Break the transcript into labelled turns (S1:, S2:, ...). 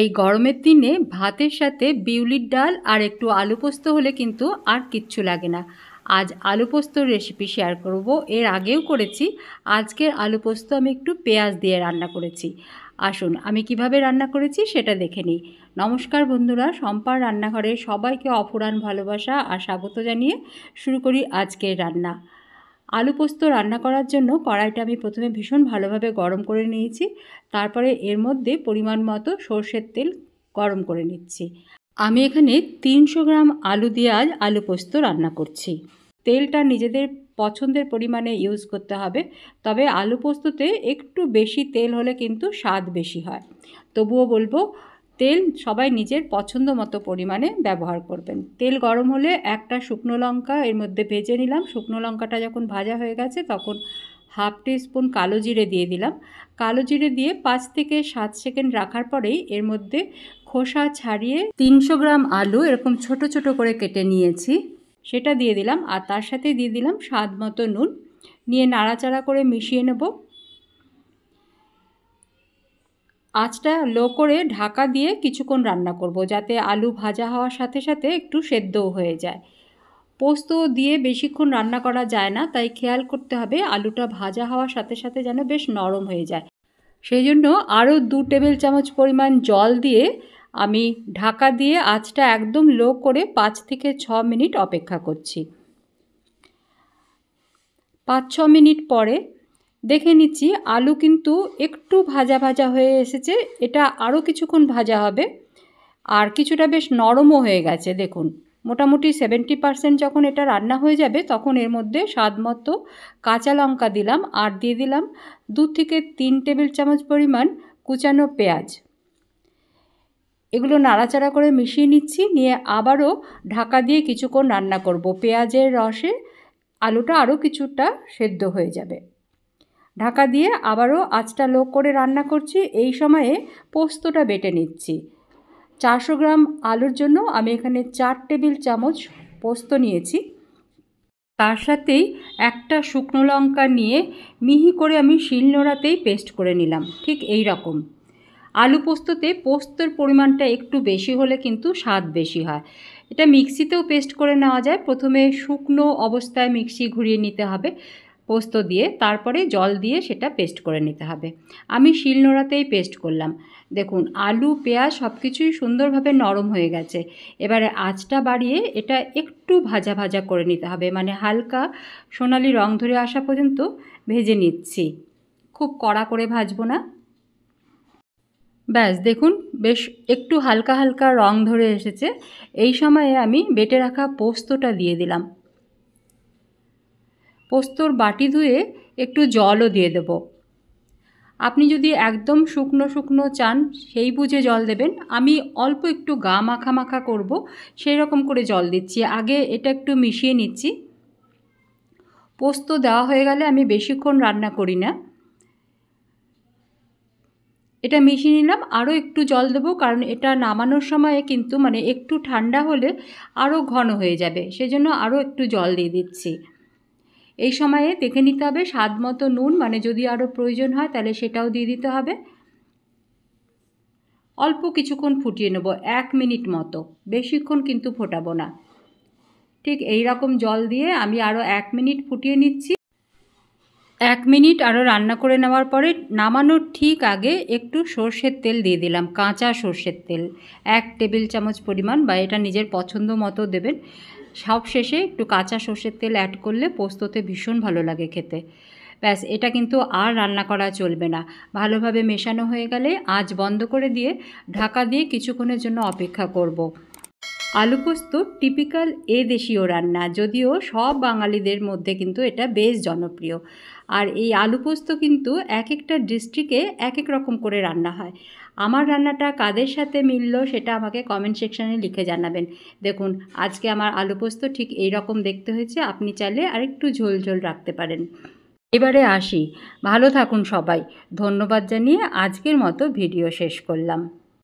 S1: এই গরমের দিনে ভাতের সাথে বিউলির ডাল আর একটু আলু পোস্ত হলে কিন্তু আর কিচ্ছু লাগে না আজ আলু পোস্তর রেসিপি শেয়ার করব এর আগেও করেছি আজকের আলু পোস্ত আমি একটু পেঁয়াজ দিয়ে রান্না করেছি আসুন আমি কিভাবে রান্না করেছি সেটা দেখে নিই নমস্কার বন্ধুরা সম্পার রান্নাঘরে সবাইকে অফুরান ভালোবাসা আর স্বাগত জানিয়ে শুরু করি আজকের রান্না আলু পোস্ত রান্না করার জন্য কড়াইটা আমি প্রথমে ভীষণ ভালোভাবে গরম করে নিয়েছি তারপরে এর মধ্যে পরিমাণ মতো সর্ষের তেল গরম করে নিচ্ছি আমি এখানে তিনশো গ্রাম আলু দিয়ে আজ আলু পোস্ত রান্না করছি তেলটা নিজেদের পছন্দের পরিমাণে ইউজ করতে হবে তবে আলু পোস্ততে একটু বেশি তেল হলে কিন্তু স্বাদ বেশি হয় তবুও বলবো তেল সবাই নিজের পছন্দ মতো পরিমাণে ব্যবহার করবেন তেল গরম হলে একটা শুকনো লঙ্কা এর মধ্যে ভেজে নিলাম শুকনো লঙ্কাটা যখন ভাজা হয়ে গেছে তখন হাফ স্পুন কালো জিরে দিয়ে দিলাম কালো জিরে দিয়ে পাঁচ থেকে সাত সেকেন্ড রাখার পরেই এর মধ্যে খোসা ছাড়িয়ে তিনশো গ্রাম আলু এরকম ছোট ছোট করে কেটে নিয়েছি সেটা দিয়ে দিলাম আর তার সাথে দিয়ে দিলাম স্বাদ মতো নুন নিয়ে নাড়াচাড়া করে মিশিয়ে নেব আঁচটা লো করে ঢাকা দিয়ে কিছুক্ষণ রান্না করব যাতে আলু ভাজা হওয়ার সাথে সাথে একটু সেদ্ধও হয়ে যায় পোস্ত দিয়ে বেশিক্ষণ রান্না করা যায় না তাই খেয়াল করতে হবে আলুটা ভাজা হওয়ার সাথে সাথে যেন বেশ নরম হয়ে যায় সেই জন্য আরও দু টেবিল চামচ পরিমাণ জল দিয়ে আমি ঢাকা দিয়ে আঁচটা একদম লো করে পাঁচ থেকে ছ মিনিট অপেক্ষা করছি পাঁচ ছ মিনিট পরে দেখে নিচ্ছি আলু কিন্তু একটু ভাজা ভাজা হয়ে এসেছে এটা আরও কিছুক্ষণ ভাজা হবে আর কিছুটা বেশ নরমও হয়ে গেছে দেখুন মোটামুটি সেভেন্টি পারসেন্ট যখন এটা রান্না হয়ে যাবে তখন এর মধ্যে স্বাদ মতো কাঁচা লঙ্কা দিলাম আর দিয়ে দিলাম দু থেকে তিন টেবিল চামচ পরিমাণ কুচানো পেঁয়াজ এগুলো নাড়াচাড়া করে মিশিয়ে নিচ্ছি নিয়ে আবারও ঢাকা দিয়ে কিছুক্ষণ রান্না করব পেঁয়াজের রসে আলুটা আরও কিছুটা সেদ্ধ হয়ে যাবে ঢাকা দিয়ে আবারও আঁচটা লোক করে রান্না করছি এই সময়ে পোস্তটা বেটে নিচ্ছি চারশো গ্রাম আলুর জন্য আমি এখানে চার টেবিল চামচ পোস্ত নিয়েছি তার সাথেই একটা শুকনো লঙ্কা নিয়ে মিহি করে আমি শিলনোড়াতেই পেস্ট করে নিলাম ঠিক এই রকম আলু পোস্ততে পোস্তর পরিমাণটা একটু বেশি হলে কিন্তু স্বাদ বেশি হয় এটা মিক্সিতেও পেস্ট করে নেওয়া যায় প্রথমে শুকনো অবস্থায় মিক্সি ঘুরিয়ে নিতে হবে পোস্ত দিয়ে তারপরে জল দিয়ে সেটা পেস্ট করে নিতে হবে আমি শিলনোড়াতেই পেস্ট করলাম দেখুন আলু পেঁয়াজ সব কিছুই সুন্দরভাবে নরম হয়ে গেছে এবারে আঁচটা বাড়িয়ে এটা একটু ভাজা ভাজা করে নিতে হবে মানে হালকা সোনালি রং ধরে আসা পর্যন্ত ভেজে নিচ্ছি খুব কড়া করে ভাজবো না ব্যাস দেখুন বেশ একটু হালকা হালকা রং ধরে এসেছে এই সময়ে আমি বেটে রাখা পোস্তটা দিয়ে দিলাম পোস্তর বাটি ধুয়ে একটু জলও দিয়ে দেব আপনি যদি একদম শুকনো শুকনো চান সেই বুঝে জল দেবেন আমি অল্প একটু গা মাখা মাখা করব সেই রকম করে জল দিচ্ছি আগে এটা একটু মিশিয়ে নিচ্ছি পোস্ত দেওয়া হয়ে গেলে আমি বেশিক্ষণ রান্না করি না এটা মিশিয়ে নিলাম আরও একটু জল দেবো কারণ এটা নামানোর সময়ে কিন্তু মানে একটু ঠান্ডা হলে আরও ঘন হয়ে যাবে সেজন্য আরও একটু জল দিয়ে দিচ্ছি এই সময়ে দেখে নিতে হবে স্বাদ মতো নুন মানে যদি আরও প্রয়োজন হয় তাহলে সেটাও দিয়ে দিতে হবে অল্প কিছুক্ষণ ফুটিয়ে নেব এক মিনিট মতো বেশিক্ষণ কিন্তু ফোটাবো না ঠিক এই রকম জল দিয়ে আমি আরও এক মিনিট ফুটিয়ে নিচ্ছি এক মিনিট আরও রান্না করে নেওয়ার পরে নামানোর ঠিক আগে একটু সর্ষের তেল দিয়ে দিলাম কাঁচা সর্ষের তেল এক টেবিল চামচ পরিমাণ বা এটা নিজের পছন্দ মতো দেবেন সব শেষে একটু কাঁচা সর্ষের তেল অ্যাড করলে পোস্ততে ভীষণ ভালো লাগে খেতে ব্যাস এটা কিন্তু আর রান্না করা চলবে না ভালোভাবে মেশানো হয়ে গেলে আজ বন্ধ করে দিয়ে ঢাকা দিয়ে কিছুক্ষণের জন্য অপেক্ষা করব। আলু পোস্ত টিপিক্যাল এ দেশীয় রান্না যদিও সব বাঙালিদের মধ্যে কিন্তু এটা বেশ জনপ্রিয় আর এই আলু পোস্ত কিন্তু এক একটা ডিস্ট্রিক্টে এক এক রকম করে রান্না হয় আমার রান্নাটা কাদের সাথে মিলল সেটা আমাকে কমেন্ট সেকশানে লিখে জানাবেন দেখুন আজকে আমার আলু পোস্ত ঠিক এই রকম দেখতে হয়েছে আপনি চাইলে আরেকটু ঝোল ঝোল রাখতে পারেন এবারে আসি ভালো থাকুন সবাই ধন্যবাদ জানিয়ে আজকের মতো ভিডিও শেষ করলাম